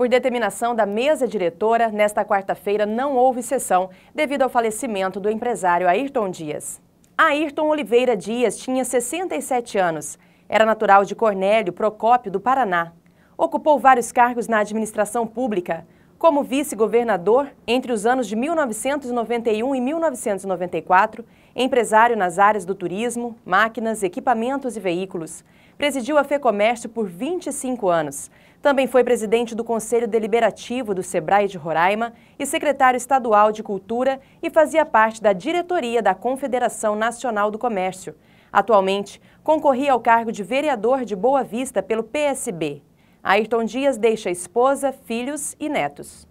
Por determinação da mesa diretora, nesta quarta-feira não houve sessão devido ao falecimento do empresário Ayrton Dias. Ayrton Oliveira Dias tinha 67 anos. Era natural de Cornélio Procópio do Paraná. Ocupou vários cargos na administração pública. Como vice-governador, entre os anos de 1991 e 1994, empresário nas áreas do turismo, máquinas, equipamentos e veículos. Presidiu a FEComércio por 25 anos. Também foi presidente do Conselho Deliberativo do SEBRAE de Roraima e secretário estadual de Cultura e fazia parte da diretoria da Confederação Nacional do Comércio. Atualmente, concorria ao cargo de vereador de Boa Vista pelo PSB. Ayrton Dias deixa esposa, filhos e netos.